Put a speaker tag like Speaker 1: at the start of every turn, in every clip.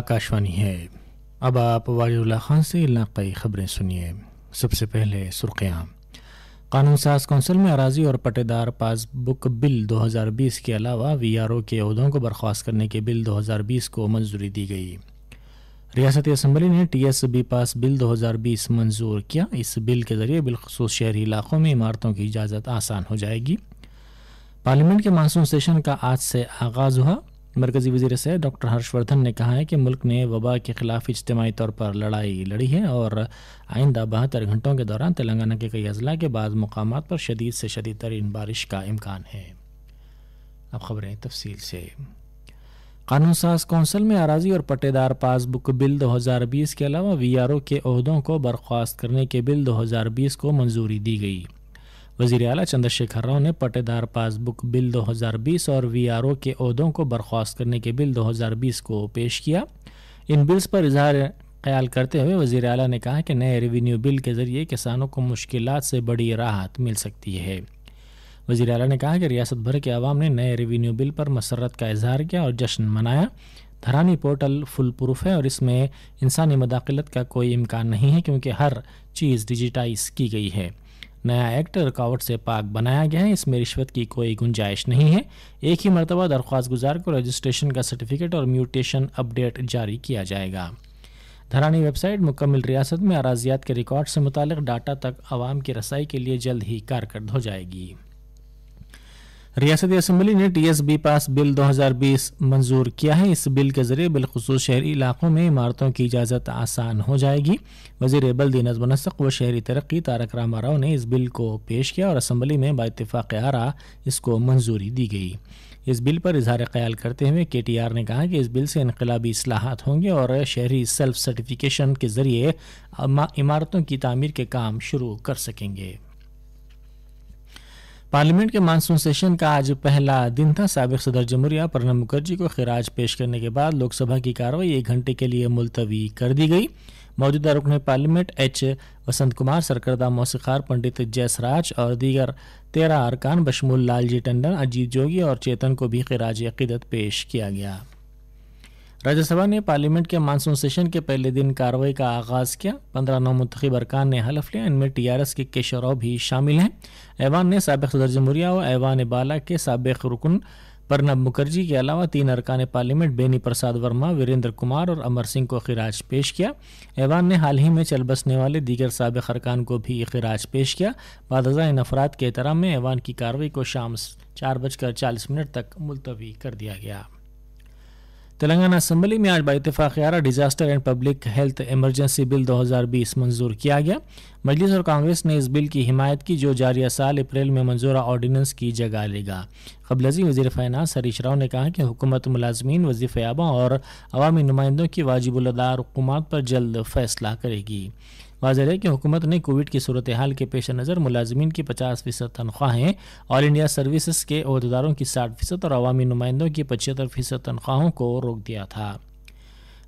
Speaker 1: आकाशवाणी है अब आप वाजुल्ला खान से इलाकई खबरें सुनिए सबसे पहले सुर्खियाँ कानून साज कौंसिल में अराजी और पटेदार पासबुक बिल 2020 के अलावा वीआरओ के अहदों को बर्खास्त करने के बिल 2020 को मंजूरी दी गई रियासती असम्बली ने टीएसबी पास बिल 2020 मंजूर किया इस बिल के ज़रिए बिलखसूस शहरी इलाकों में इमारतों की इजाज़त आसान हो जाएगी पार्लियामेंट के मानसून सेशन का आज से आगाज़ हुआ मरकज़ी वजीर से डॉक्टर हर्षवर्धन ने कहा है कि मुल्क ने वबा के ख़िलाफ़ इज्तमी तौर पर लड़ाई लड़ी है और आइंदा बहत्तर घंटों के दौरान तेलंगाना के कई अजला के बाद मकाम पर शदीद से शदीद तरीन बारिश का इम्कान है अब खबरें तफसील से कानून साज कौंसिल में आराजी और पट्टेदार पासबुक बिल 2020 के अलावा ओ के अहदों को बर्खास्त करने के बिल 2020 को मंजूरी दी गई वजीर अला चंद्रशेखर राव ने पटेदार पासबुक बिल 2020 और वीआरओ के अहदों को बर्खास्त करने के बिल 2020 को पेश किया इन बिल्स पर इजहार ख्याल करते हुए वजीर अला ने कहा कि नए रेवेन्यू बिल के जरिए किसानों को मुश्किल से बड़ी राहत मिल सकती है वजी अल ने कहा कि रियासत भर के आवाम ने नए रेवेन्यू बिल पर मसरत का इजहार किया और जश्न मनाया धरानी पोर्टल फुल प्रूफ है और इसमें इंसानी मदाखलत का कोई इम्कान नहीं है क्योंकि हर चीज़ डिजिटाइज की गई है नया एक्ट रुकावट से पाक बनाया गया है इसमें रिश्वत की कोई गुंजाइश नहीं है एक ही मरतबा दरख्वास्त गुजार को रजिस्ट्रेशन का सर्टिफिकेट और म्यूटेशन अपडेट जारी किया जाएगा धरानी वेबसाइट मुकम्मल रियासत में अराजियात के रिकॉर्ड से मुतल डाटा तक आवाम की रसाई के लिए जल्द ही कारकर्द हो जाएगी रियासती असम्बली ने T S B pass bill 2020 मंजूर किया है इस बिल के जरिए बिलखसूस शहरी इलाकों में इमारतों की इजाज़त आसान हो जाएगी वजीर बल्दी नजमनसक व शहरी तरक्की तारक रामा राव ने इस बिल को पेश किया और असम्बली में बातफाक़ आरा इसको मंजूरी दी गई इस बिल पर इजहार ख्याल करते हुए के टी आर ने कहा कि इस बिल से इनकलाबी असलाहत होंगे और शहरी सेल्फ सर्टिफिकेशन के ज़रिए इमारतों की तमीर के काम शुरू कर सकेंगे पार्लियामेंट के मानसून सेशन का आज पहला दिन था सबक सदर जमहूरिया प्रणब मुखर्जी को खराज पेश करने के बाद लोकसभा की कार्रवाई एक घंटे के लिए मुलतवी कर दी गई मौजूदा रुकन पार्लियामेंट एच वसंत कुमार सरकरदा मौसीख़ार पंडित जयसराज और दीगर तेरह अरकान बशमूल लालजी टंडन अजीत जोगी और चेतन को भी खिराज अकीदत पेश किया गया राज्यसभा ने पार्लियामेंट के मानसून सेशन के पहले दिन कार्रवाई का आगाज किया पंद्रह नौ मुंतब अरकान ने हलफ लिया इनमें टीआरएस के केशव राव भी शामिल हैं ऐवान ने सबक सदर जमहूरिया और ऐवान बाला के सबक रुकन प्रणब मुखर्जी के अलावा तीन अरकान पार्लियामेंट बेनी प्रसाद वर्मा वीरेंद्र कुमार और अमर सिंह को खराज पेश किया ऐवान ने हाल ही में चल बसने वाले दीगर सबक अरकान को भी खराज पेश किया बादजा इन अफराद के एहतराम में ऐवान की कार्रवाई को शाम चार बजकर चालीस मिनट तक मुलतवी कर दिया गया तेलंगाना असम्बली में आज बातफाक़ारा disaster and public health emergency bill 2020 मंजूर किया गया मजलिस और कांग्रेस ने इस बिल की हिमायत की जो जारिया साल अप्रैल में मंजूरा ऑर्डिनेंस की जगह लेगा कबलजी वजी फ़ाइनास हरीश राव ने कहा कि हुकूमत मुलाजमीन वजीफ़ याबा और अवामी नुमाइंदों की वाजिबुलदार हुकूमत पर जल्द फैसला करेगी वाजह है कि हुकूमत ने कोविड की सूरत हाल के पेश नज़र मुलाजमीन की पचास फ़ीसद तनख्वाहें ऑल इंडिया सर्विसज के अहदेदारों की साठ फ़ीसद और अवामी नुमाइंदों की पचहत्तर फ़ीसद तनख्वाहों को रोक दिया था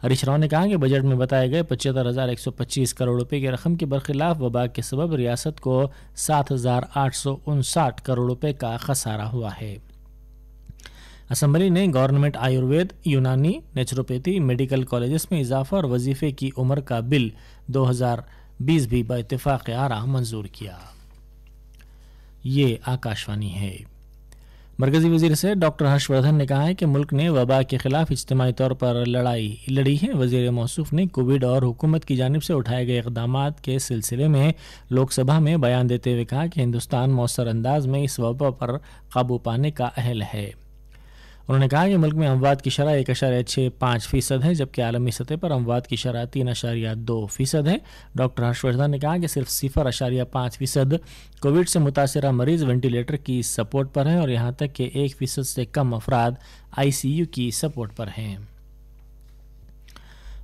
Speaker 1: हरीश राव ने कहा कि बजट में बताए गए पचहत्तर हज़ार एक सौ पच्चीस करोड़ रुपये की रकम के बरखिलाफ वबा के सबब रियासत को सात हज़ार आठ सौ उनसाठ करोड़ रुपये का खसारा हुआ है असम्बली ने गवर्नमेंट आयुर्वेद यूनानी नेचुरोपैथी मेडिकल कॉलेजेस में इजाफा और वजीफे की उम्र का बिल 2020 भी बतफाक़ आरा मंजूर किया ये आकाशवाणी है मरकजी वजीर से डॉक्टर हर्षवर्धन ने कहा है कि मुल्क ने वबा के खिलाफ इज्तमी तौर पर लड़ाई लड़ी है वजीर मौसू ने कोविड और हुकूमत की जानब से उठाए गए इकदाम के सिलसिले में लोकसभा में बयान देते हुए कहा कि हिंदुस्तान मौसर अंदाज में इस वबा पर काबू पाने का अहल है उन्होंने कहा कि मुल्क में अमवाद की शरह एक अशारिया छः पाँच फीसद है जबकि आलमी सतह पर अमवाद की शरह तीन अशारिया दो फीसद है डॉक्टर हर्षवर्धन ने कहा कि सिर्फ सिफर अशारिया पाँच फीसद कोविड से मुतासर मरीज वेंटिलेटर की सपोर्ट पर हैं और यहाँ तक कि एक फीसद से कम अफराद आई की सपोर्ट पर हैं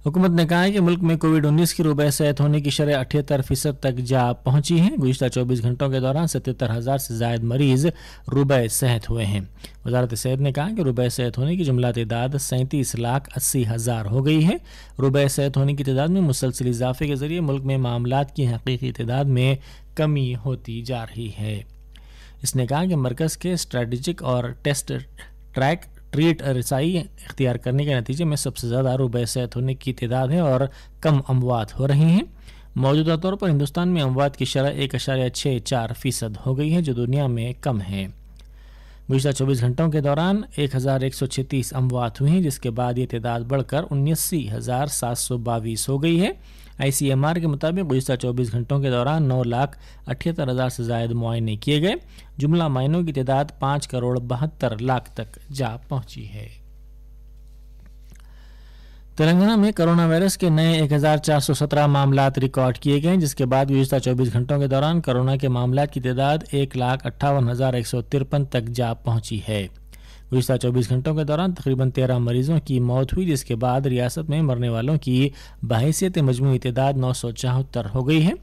Speaker 1: हुकूमत ने कहा है कि मुल्क में कोविड 19 की रुबे सेहत होने की शरह अठहत्तर फीसद तक जा पहुंची है गुजशत 24 घंटों के दौरान सतहत्तर हज़ार से जायद मरीज रुबे सेहत हुए हैं वजारत सेहत ने कहा कि रुबे सेहत होने की जुमला तदाद सैंतीस लाख अस्सी हज़ार हो गई है रुबे सेहत होने की तदाद में मुसलसल इजाफे के जरिए मुल्क में मामला की हकीकी तदाद में कमी होती जा रही है इसने कहा कि मरकज़ के स्ट्रेटिक और टेस्ट ट्रैक ट्रीट रसाई इख्तियार करने के नतीजे में सबसे ज़्यादा रुबैसैत होने की तदाद है और कम अमवात हो रही हैं मौजूदा तौर पर हिंदुस्तान में अमवात की शरह एक अशार्य छः चार फ़ीसद हो गई है जो दुनिया में कम है गुजरात चौबीस घंटों के दौरान एक हज़ार एक सौ छत्तीस अमवात हुई हैं जिसके बाद ये तदाद बढ़कर उन्नीस हज़ार सात सौ बावीस हो गई है आईसीएमआर के मुताबिक गुजत चौबीस घंटों के दौरान नौ लाख अठहत्तर हज़ार से जायद मुआयने किए गए जुमला मायनों की तादाद पाँच करोड़ बहत्तर लाख तक जा पहुँची है तेलंगाना में कोरोना वायरस के नए 1417 मामला रिकॉर्ड किए गए जिसके बाद गुजत 24 घंटों के दौरान कोरोना के मामला की तादाद एक लाख अट्ठावन हज़ार एक सौ तिरपन तक जा पहुंची है गुजशत चौबीस घंटों के दौरान तकरीबन तेरह मरीजों की मौत हुई जिसके बाद रियासत में मरने वालों की बहसीत मजमू तदाद नौ सौ चौहत्तर हो गई है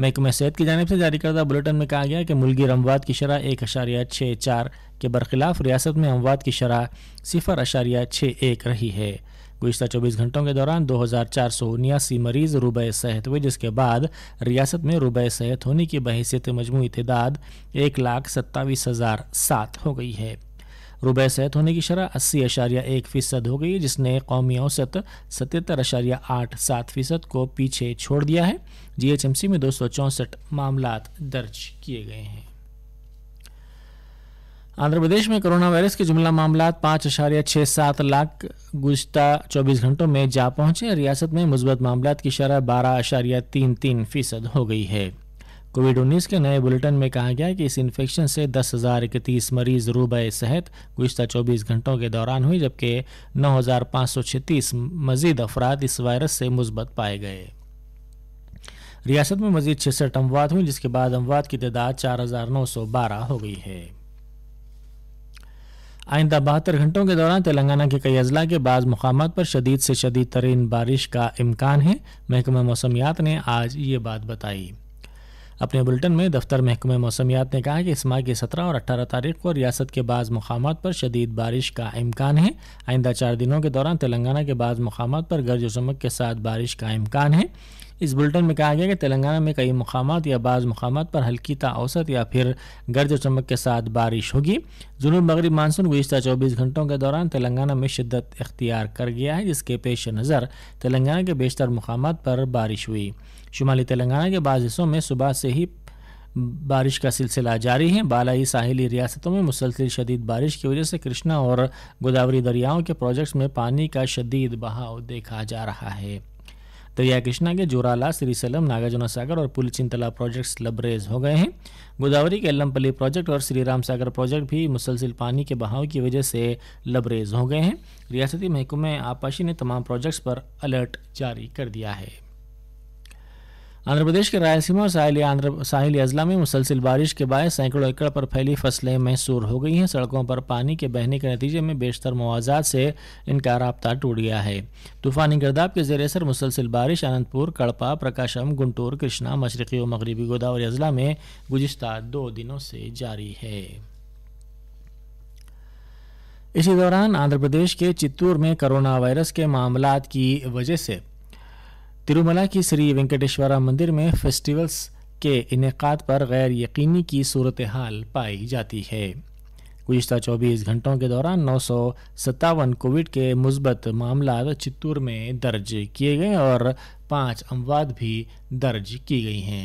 Speaker 1: महकमे सेहत की जानब से जारी करदा बुलेटिन में कहा गया कि मुलगी अमवाद की शरह एक अशारिया छः चार के बरखिलाफ रियासत में अमवात की शरह सिफर अशारिया छः एक रही है गुजशत चौबीस घंटों के दौरान दो हज़ार चार सौ उन्यासी मरीज रुबे सेहत हुए जिसके बाद रियासत में रुबे सेहत होने की बहसीत मजमू तदाद एक लाख सत्ताईस हज़ार सात हो गई है रुबे सेहत होने की शरह अस्सी अशारिया एक फ़ीसद हो गई जिसने कौमी औसत सतहत्तर अशारिया आठ सात फ़ीसद को पीछे छोड़ दिया है जीएचएमसी में दो सौ चौंसठ मामला दर्ज किए गए हैं आंध्र प्रदेश में कोरोना वायरस के जुमला मामला पाँच अशारिया छः सात लाख गुजता चौबीस घंटों में जा पहुंचे रियासत में मुस्बत मामला की शरह बारह अशारिया तीन तीन फीसद हो गई है कोविड 19 के नए बुलेटिन में कहा गया कि इस इन्फेक्शन से दस हजार इकतीस मरीज रूबे सेहत गुजत 24 घंटों के दौरान हुई जबकि नौ हजार पाँच सौ छत्तीस मजीद अफराद इस वायरस से मुस्बत पाए गए रियासत में मजीद छसठ अमवात हुई जिसके बाद अमवात की तादाद चार हजार नौ सौ बारह हो गई है आइंदा बहत्तर घंटों के दौरान तेलंगाना के कई अजला के बाद मकाम पर शदीद से शदीद तरीन बारिश का इम्कान है महकमा मौसमियात ने आज ये बात बताई अपने बुलेटिन में दफ्तर महकमे मौसमियात ने कहा कि इस माह की सत्रह और अट्ठारह तारीख को रियासत के बाद मकाम पर शदीद बारिश का इम्कान है आइंदा चार दिनों के दौरान तेलंगाना के बाद मकाम पर गर्ज चमक के साथ बारिश का इम्कान है इस बुलेटिन में कहा गया कि तेलंगाना में कई मकाम या बाज़ मकाम पर हल्की ता औसत या फिर गर्ज और चमक के साथ बारिश होगी जुनूब मगरब मानसून गुजशत चौबीस घंटों के दौरान तेलंगाना में शिद्दत इख्तियार कर गया है जिसके पेश नज़र तेलंगाना के बेशतर मकाम पर बारिश हुई शुमाली तेलंगाना के बाद हिस्सों में सुबह से ही बारिश का सिलसिला जारी है बालाई साहिली रियासतों में मुसलसिल शदीद बारिश की वजह से कृष्णा और गोदावरी दरियाओं के प्रोजेक्ट्स में पानी का शदीद बहाव देखा जा रहा है दरिया तो कृष्णा के जोराला श्रीसलम नागार्जुना सागर और पुल चिंतला प्रोजेक्ट्स लबरेज हो गए हैं गोदावरी के एल्लमपल्ली प्रोजेक्ट और श्री राम सागर प्रोजेक्ट भी मुसलसिल पानी के बहाव की वजह से लबरेज हो गए हैं रियासती महकमे आपाशी ने तमाम प्रोजेक्ट्स पर अलर्ट जारी कर दिया है आंध्र प्रदेश के रायसीमा और साहली आंध्र साहली अजला में मुसलसिल बारिश के बाद सैकड़ों एकड़ पर फैली फसलें मैसूर हो गई हैं सड़कों पर पानी के बहने के नतीजे में बेशतर मुआवजात से इनका रबता टूट गया है तूफानी गर्दाब के जेर असर मुसलसिल बारिश अनंतपुर कड़पा प्रकाशम गुंटूर कृष्णा मशरकी और मगरबी गोदावरी अजला में गुजशत दो दिनों से जारी है इसी दौरान आंध्र प्रदेश के चित्तूर में कोरोना वायरस के मामला की वजह से तिरुमला की श्री वेंकटेश्वर मंदिर में फेस्टिवल्स के इनका पर गैर यकीनी की सूरत हाल पाई जाती है गुजत 24 घंटों के दौरान नौ कोविड के मुस्बत मामला चित्तूर में दर्ज किए गए और पाँच अमवाद भी दर्ज की गई हैं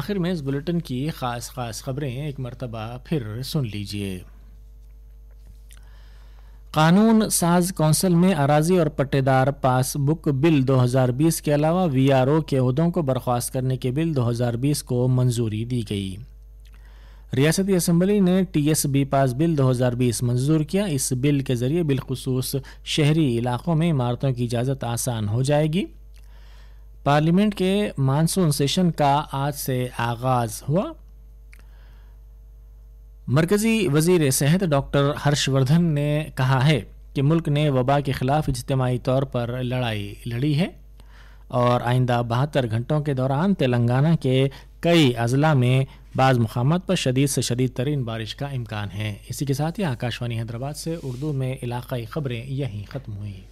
Speaker 1: आखिर में इस बुलेटिन की ख़ास ख़ास खबरें एक मरतबा फिर सुन लीजिए कानून साज कौंसिल में अराजी और पट्टेदार पासबुक बिल 2020 के अलावा वीआरओ के अहदों को बर्खास्त करने के बिल 2020 को मंजूरी दी गई रियासती असम्बली ने टीएसबी पास बिल 2020 मंजूर किया इस बिल के ज़रिए बिलखसूस शहरी इलाकों में इमारतों की इजाज़त आसान हो जाएगी पार्लियामेंट के मानसून सेशन का आज से आगाज़ हुआ मरकज़ी वजीर सेहत डॉक्टर हर्षवर्धन ने कहा है कि मुल्क ने वबा के ख़िलाफ़ इजतमाही तौर पर लड़ाई लड़ी है और आइंदा बहत्तर घंटों के दौरान तेलंगाना के कई अजला में बाज़ मकाम पर शदीद से शदीद तरीन बारिश का इम्कान है इसी के साथ ही आकाशवाणी हैदराबाद से उर्दू में इलाकई ख़बरें यहीं ख़त्म हुई